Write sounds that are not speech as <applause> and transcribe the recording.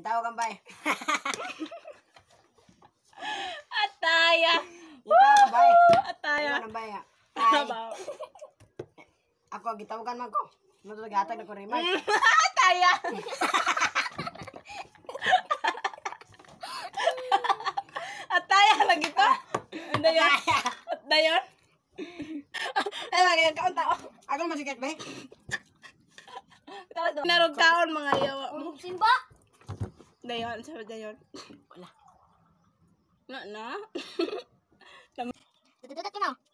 Tawag ang bay. Ataya. <laughs> Tawag ang bay. Ataya. Tawag ang bay. Ataya. Ah. Ako, gitawagan mo ko. Matulagatag na ko rin man. Ataya. Ataya lang ito. Ano yun? Ano yun? Ay, magiging kaon tao. Ako masikat ba eh? Narog kaon mga yawa mo. Simba! Dayon, sabi dayon. <coughs> Wala. Na, na. Dududot yun o.